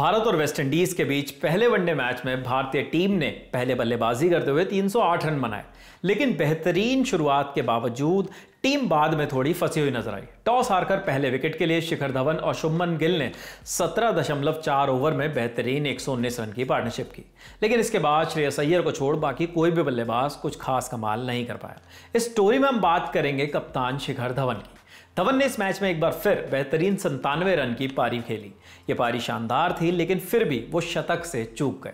भारत और वेस्टइंडीज के बीच पहले वनडे मैच में भारतीय टीम ने पहले बल्लेबाजी करते हुए 308 रन बनाए लेकिन बेहतरीन शुरुआत के बावजूद टीम बाद में थोड़ी फंसी हुई नजर आई टॉस हारकर पहले विकेट के लिए शिखर धवन और शुभमन गिल ने 17.4 ओवर में बेहतरीन एक रन की पार्टनरशिप की लेकिन इसके बाद श्रेयस अय्यर को छोड़ बाकी कोई भी बल्लेबाज कुछ खास कमाल नहीं कर पाया इस स्टोरी में हम बात करेंगे कप्तान शिखर धवन की धवन ने इस मैच में एक बार फिर बेहतरीन संतानवे रन की पारी खेली ये पारी शानदार थी लेकिन फिर भी वो शतक से चूक गए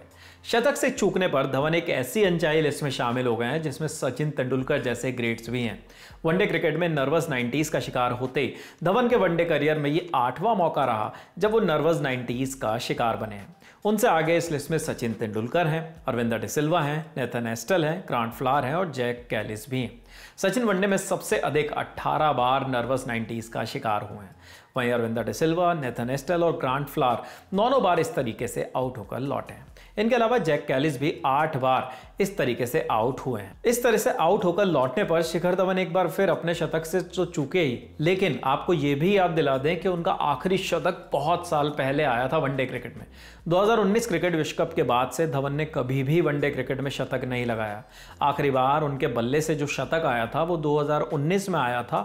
शतक से चूकने पर धवन एक ऐसी अनचाही लिस्ट में शामिल हो गए हैं जिसमें सचिन तेंदुलकर जैसे ग्रेट्स भी हैं वनडे क्रिकेट में नर्वस 90s का शिकार होते धवन के वनडे करियर में ये आठवां मौका रहा जब वो नर्वस 90s का शिकार बने हैं उनसे आगे इस लिस्ट में सचिन तेंदुलकर हैं अरविंदर डिसिल्वा हैं नेथन एस्टल हैं ग्रांट फ्लार हैं और जैक कैलिस भी हैं सचिन वनडे में सबसे अधिक 18 बार नर्वस 90s का शिकार हुए हैं वहीं अरविंदर डिसिल्वा नेथन एस्टल और ग्रांट फ्लार नौनों बार इस तरीके से आउट होकर लौटे हैं इनके अलावा अलावा जैक कैलिस भी आठ बार इस तरीके से आउट हुए हैं इस तरह से आउट होकर लौटने पर शिखर धवन एक बार फिर अपने शतक से तो चुके ही लेकिन आपको ये भी याद दिला दें कि उनका आखिरी शतक बहुत साल पहले आया था वनडे क्रिकेट में 2019 क्रिकेट विश्व कप के बाद से धवन ने कभी भी वनडे क्रिकेट में शतक नहीं लगाया आखिरी बार उनके बल्ले से जो शतक आया था वो दो में आया था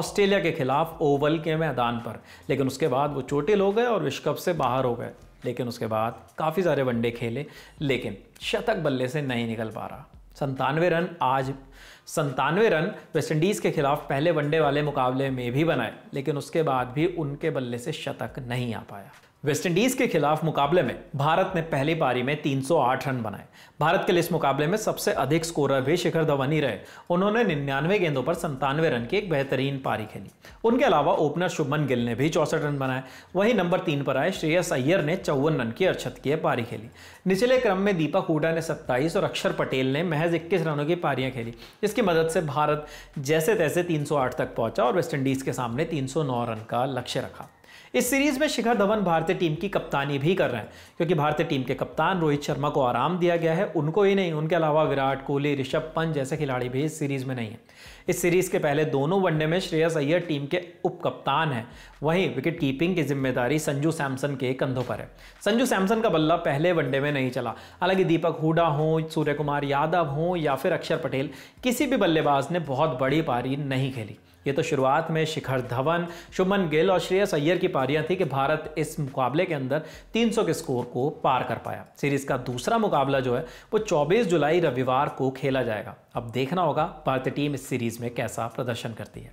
ऑस्ट्रेलिया के खिलाफ ओवल के मैदान पर लेकिन उसके बाद वो चोटिल हो गए और विश्व कप से बाहर हो गए लेकिन उसके बाद काफ़ी सारे वनडे खेले लेकिन शतक बल्ले से नहीं निकल पा रहा संतानवे रन आज संतानवे रन वेस्टइंडीज़ के खिलाफ पहले वनडे वाले मुकाबले में भी बनाए लेकिन उसके बाद भी उनके बल्ले से शतक नहीं आ पाया वेस्टइंडीज के खिलाफ मुकाबले में भारत ने पहली पारी में 308 रन बनाए भारत के लिए इस मुकाबले में सबसे अधिक स्कोरर भी शिखर धवन ही रहे उन्होंने निन्यानवे गेंदों पर संतानवे रन की एक बेहतरीन पारी खेली उनके अलावा ओपनर शुभमन गिल ने भी चौसठ रन बनाए वहीं नंबर तीन पर आए श्रेयस अय्यर ने चौवन रन की अरछत की पारी खेली निचले क्रम में दीपक हुडा ने सत्ताईस और अक्षर पटेल ने महज इक्कीस रनों की पारियां खेली इसकी मदद से भारत जैसे तैसे तीन तक पहुंचा और वेस्टइंडीज के सामने तीन रन का लक्ष्य रखा इस सीरीज में शिखर धवन भारतीय टीम की कप्तानी भी कर रहे हैं क्योंकि भारतीय टीम के कप्तान रोहित शर्मा को आराम दिया गया है उनको ही नहीं उनके अलावा विराट कोहली ऋषभ पंत जैसे खिलाड़ी भी इस सीरीज में नहीं है इस सीरीज के पहले दोनों वनडे में श्रेयस अय्यर टीम के उप कप्तान हैं वहीं विकेट कीपिंग की जिम्मेदारी संजू सैमसन के कंधों पर है संजू सैमसन का बल्ला पहले वनडे में नहीं चला हालांकि दीपक हुडा हों सूर्य कुमार यादव हों या फिर अक्षर पटेल किसी भी बल्लेबाज ने बहुत बड़ी पारी नहीं खेली ये तो शुरुआत में शिखर धवन शुभमन गिल और श्रेयस अय्यर की पारियां थी कि भारत इस मुकाबले के अंदर 300 के स्कोर को पार कर पाया सीरीज का दूसरा मुकाबला जो है वो 24 जुलाई रविवार को खेला जाएगा अब देखना होगा भारतीय टीम इस सीरीज़ में कैसा प्रदर्शन करती है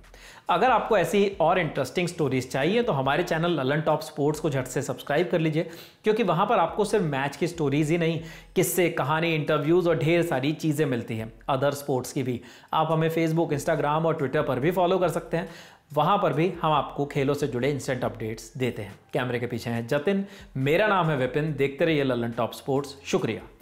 अगर आपको ऐसी और इंटरेस्टिंग स्टोरीज चाहिए तो हमारे चैनल ललन टॉप स्पोर्ट्स को झट से सब्सक्राइब कर लीजिए क्योंकि वहाँ पर आपको सिर्फ मैच की स्टोरीज ही नहीं किस्से कहानी इंटरव्यूज़ और ढेर सारी चीज़ें मिलती हैं अदर स्पोर्ट्स की भी आप हमें फेसबुक इंस्टाग्राम और ट्विटर पर भी फॉलो कर सकते हैं वहाँ पर भी हम आपको खेलों से जुड़े इंस्टेंट अपडेट्स देते हैं कैमरे के पीछे हैं जतिन मेरा नाम है विपिन देखते रहिए ललन टॉप स्पोर्ट्स शुक्रिया